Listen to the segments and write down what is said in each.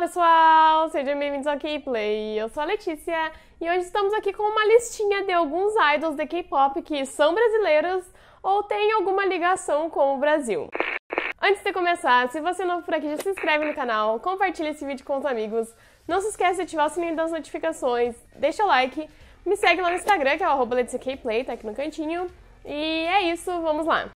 pessoal! Sejam bem-vindos ao K-Play. Eu sou a Letícia e hoje estamos aqui com uma listinha de alguns idols de K-pop que são brasileiros ou têm alguma ligação com o Brasil. Antes de começar, se você é novo por aqui, já se inscreve no canal, compartilha esse vídeo com os amigos, não se esquece de ativar o sininho das notificações, deixa o like, me segue lá no Instagram, que é o arroba tá aqui no cantinho. E é isso, vamos lá!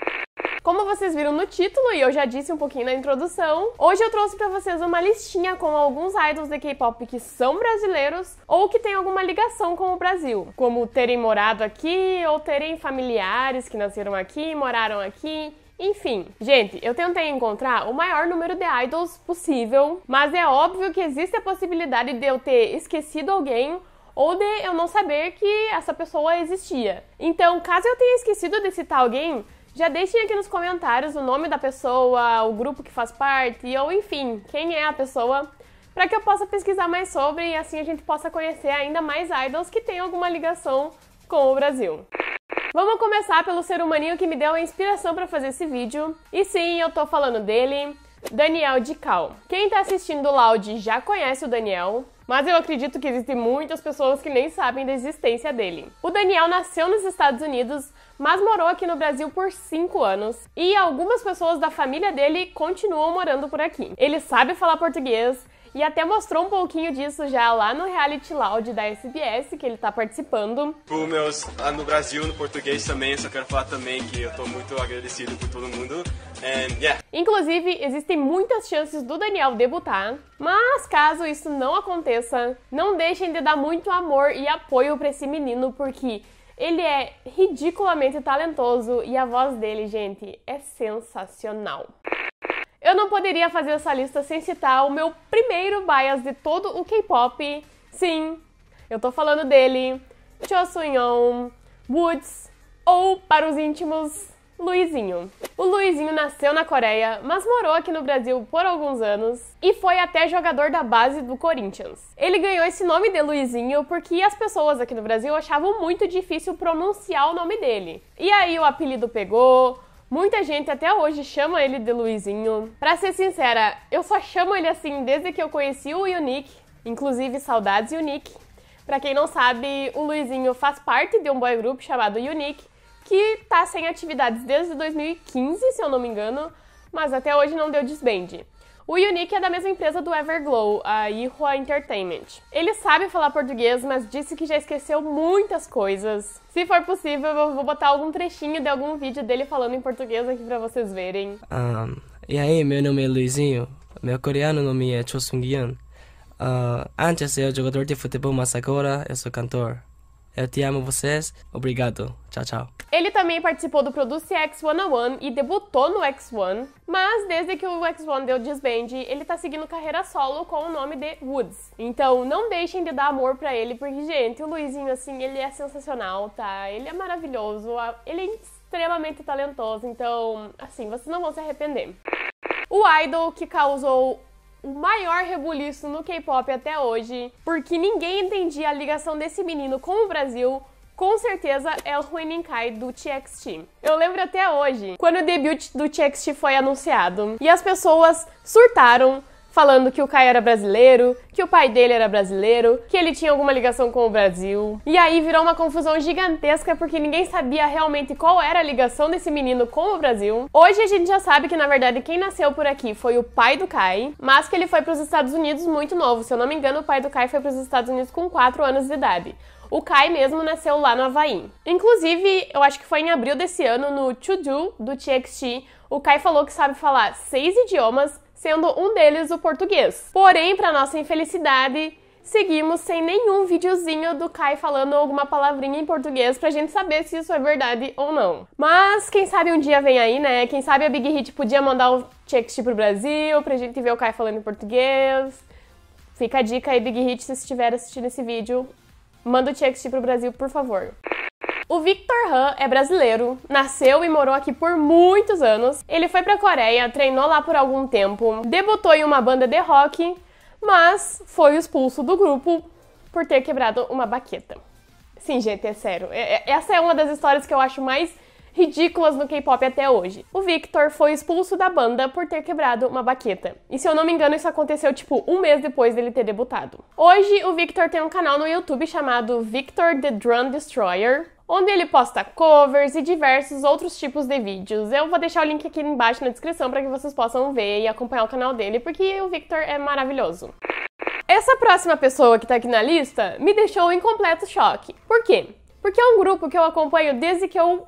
Como vocês viram no título e eu já disse um pouquinho na introdução, hoje eu trouxe para vocês uma listinha com alguns idols de K-pop que são brasileiros ou que têm alguma ligação com o Brasil, como terem morado aqui ou terem familiares que nasceram aqui, moraram aqui, enfim, gente, eu tentei encontrar o maior número de idols possível, mas é óbvio que existe a possibilidade de eu ter esquecido alguém ou de eu não saber que essa pessoa existia. Então, caso eu tenha esquecido de citar alguém, já deixem aqui nos comentários o nome da pessoa, o grupo que faz parte, ou enfim, quem é a pessoa, para que eu possa pesquisar mais sobre e assim a gente possa conhecer ainda mais idols que têm alguma ligação com o Brasil. Vamos começar pelo ser humaninho que me deu a inspiração para fazer esse vídeo. E sim, eu tô falando dele, Daniel de Cal. Quem está assistindo o Loud já conhece o Daniel, mas eu acredito que existem muitas pessoas que nem sabem da existência dele. O Daniel nasceu nos Estados Unidos, mas morou aqui no Brasil por 5 anos e algumas pessoas da família dele continuam morando por aqui. Ele sabe falar português, e até mostrou um pouquinho disso já lá no Reality Loud da SBS, que ele tá participando. O meus, ah, no Brasil, no português também, eu só quero falar também que eu tô muito agradecido por todo mundo. And, yeah. Inclusive, existem muitas chances do Daniel debutar, mas caso isso não aconteça, não deixem de dar muito amor e apoio para esse menino, porque ele é ridiculamente talentoso e a voz dele, gente, é sensacional. Eu não poderia fazer essa lista sem citar o meu primeiro bias de todo o K-pop. Sim, eu tô falando dele, Cho Soon-yeon, Woods, ou para os íntimos, Luizinho. O Luizinho nasceu na Coreia, mas morou aqui no Brasil por alguns anos e foi até jogador da base do Corinthians. Ele ganhou esse nome de Luizinho porque as pessoas aqui no Brasil achavam muito difícil pronunciar o nome dele. E aí o apelido pegou, Muita gente até hoje chama ele de Luizinho. Pra ser sincera, eu só chamo ele assim desde que eu conheci o Unique, inclusive saudades Unique. Pra quem não sabe, o Luizinho faz parte de um boy group chamado Unique, que tá sem atividades desde 2015, se eu não me engano, mas até hoje não deu desbande. O Unique é da mesma empresa do Everglow, a Ihua Entertainment. Ele sabe falar português, mas disse que já esqueceu muitas coisas. Se for possível, eu vou botar algum trechinho de algum vídeo dele falando em português aqui para vocês verem. Um, ah, e aí, meu nome é Luizinho. Meu coreano nome é Cho Sung-yeon. Uh, antes eu era jogador de futebol, mas agora eu sou cantor. Eu te amo vocês. Obrigado. Tchau, tchau. Ele também participou do Produce X101 e debutou no X1, mas desde que o X1 deu disband, ele tá seguindo carreira solo com o nome de Woods. Então não deixem de dar amor para ele, porque, gente, o Luizinho, assim, ele é sensacional, tá? Ele é maravilhoso, ele é extremamente talentoso, então, assim, vocês não vão se arrepender. O idol que causou o maior rebuliço no K-pop até hoje, porque ninguém entendia a ligação desse menino com o Brasil. Com certeza é o Kai do TXT. Eu lembro até hoje, quando o debut do TXT foi anunciado, e as pessoas surtaram, falando que o Kai era brasileiro, que o pai dele era brasileiro, que ele tinha alguma ligação com o Brasil. E aí virou uma confusão gigantesca porque ninguém sabia realmente qual era a ligação desse menino com o Brasil. Hoje a gente já sabe que na verdade quem nasceu por aqui foi o pai do Kai, mas que ele foi para os Estados Unidos muito novo. Se eu não me engano, o pai do Kai foi para os Estados Unidos com 4 anos de idade. O Kai mesmo nasceu lá no Havaí. Inclusive, eu acho que foi em abril desse ano, no To Do do TXT, o Kai falou que sabe falar seis idiomas sendo um deles o português. Porém, para nossa infelicidade, seguimos sem nenhum videozinho do Kai falando alguma palavrinha em português pra gente saber se isso é verdade ou não. Mas quem sabe um dia vem aí, né? Quem sabe a Big Hit podia mandar o um TXT pro Brasil pra gente ver o Kai falando em português. Fica a dica aí, Big Hit, se estiver assistindo esse vídeo, manda o TXT pro Brasil, por favor. O Victor Han é brasileiro, nasceu e morou aqui por muitos anos. Ele foi pra Coreia, treinou lá por algum tempo, debutou em uma banda de rock, mas foi expulso do grupo por ter quebrado uma baqueta. Sim, gente, é sério. É, é, essa é uma das histórias que eu acho mais ridículas no K-pop até hoje. O Victor foi expulso da banda por ter quebrado uma baqueta. E se eu não me engano, isso aconteceu tipo um mês depois dele ter debutado. Hoje, o Victor tem um canal no YouTube chamado Victor the Drum Destroyer onde ele posta covers e diversos outros tipos de vídeos. Eu vou deixar o link aqui embaixo na descrição para que vocês possam ver e acompanhar o canal dele, porque o Victor é maravilhoso. Essa próxima pessoa que tá aqui na lista me deixou em completo choque. Por quê? Porque é um grupo que eu acompanho desde que eu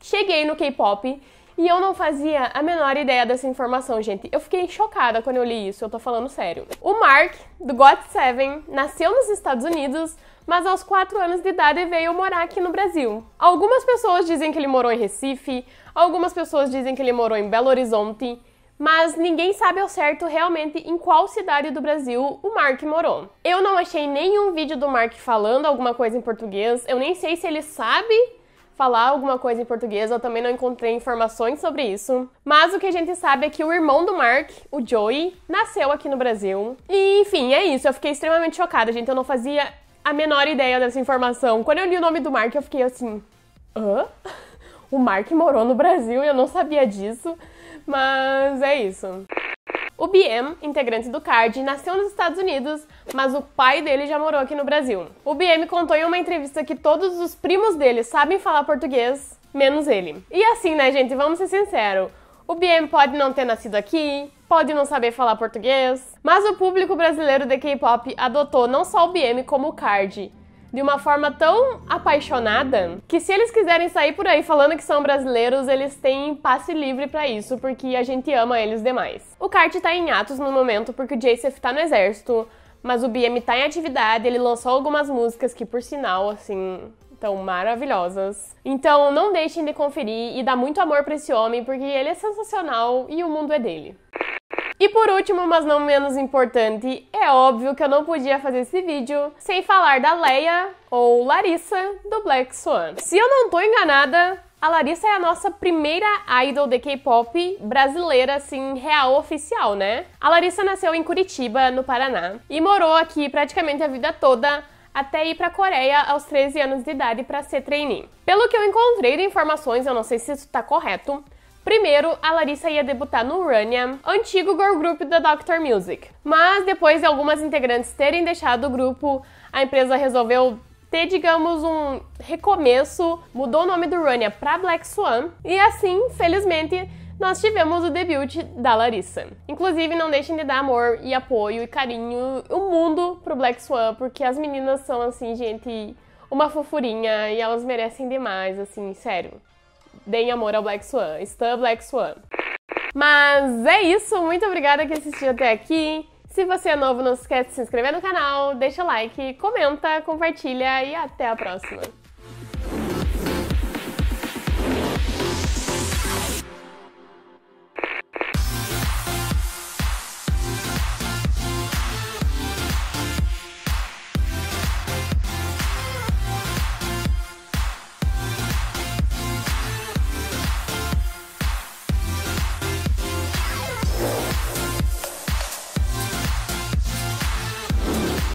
cheguei no K-pop e eu não fazia a menor ideia dessa informação, gente. Eu fiquei chocada quando eu li isso, eu tô falando sério. O Mark, do GOT7, nasceu nos Estados Unidos, mas aos 4 anos de idade veio morar aqui no Brasil. Algumas pessoas dizem que ele morou em Recife, algumas pessoas dizem que ele morou em Belo Horizonte, mas ninguém sabe ao certo realmente em qual cidade do Brasil o Mark morou. Eu não achei nenhum vídeo do Mark falando alguma coisa em português, eu nem sei se ele sabe falar alguma coisa em português, eu também não encontrei informações sobre isso. Mas o que a gente sabe é que o irmão do Mark, o Joey, nasceu aqui no Brasil. E enfim, é isso, eu fiquei extremamente chocada, gente, eu não fazia a menor ideia dessa informação. Quando eu li o nome do Mark, eu fiquei assim: hã? O Mark morou no Brasil e eu não sabia disso. Mas é isso. O BM, integrante do CARD, nasceu nos Estados Unidos, mas o pai dele já morou aqui no Brasil. O BM contou em uma entrevista que todos os primos dele sabem falar português, menos ele. E assim, né, gente, vamos ser sinceros. O BM pode não ter nascido aqui, pode não saber falar português. Mas o público brasileiro de K-pop adotou não só o BM como o card, de uma forma tão apaixonada que se eles quiserem sair por aí falando que são brasileiros, eles têm passe livre para isso, porque a gente ama eles demais. O Card tá em atos no momento porque o Jacef tá no exército, mas o BM tá em atividade, ele lançou algumas músicas que por sinal, assim, tão maravilhosas. Então não deixem de conferir e dar muito amor para esse homem porque ele é sensacional e o mundo é dele. E por último, mas não menos importante, é óbvio que eu não podia fazer esse vídeo sem falar da Leia ou Larissa do Black Swan. Se eu não tô enganada, a Larissa é a nossa primeira idol de K-pop brasileira, assim, real oficial, né? A Larissa nasceu em Curitiba, no Paraná, e morou aqui praticamente a vida toda até ir para a Coreia aos 13 anos de idade para ser trainee. Pelo que eu encontrei de informações, eu não sei se isso está correto, Primeiro, a Larissa ia debutar no Runya, antigo girl group da Doctor Music. Mas depois de algumas integrantes terem deixado o grupo, a empresa resolveu ter, digamos, um recomeço, mudou o nome do Runya para Black Swan e assim, felizmente, nós tivemos o debut da Larissa. Inclusive, não deixem de dar amor e apoio e carinho, o mundo pro Black Swan, porque as meninas são assim, gente, uma fofurinha e elas merecem demais, assim, sério deem amor ao Black Swan. Stan Black Swan. Mas é isso, muito obrigada que assistiu até aqui. Se você é novo, não esquece de se inscrever no canal, deixa like, comenta, compartilha e até a próxima.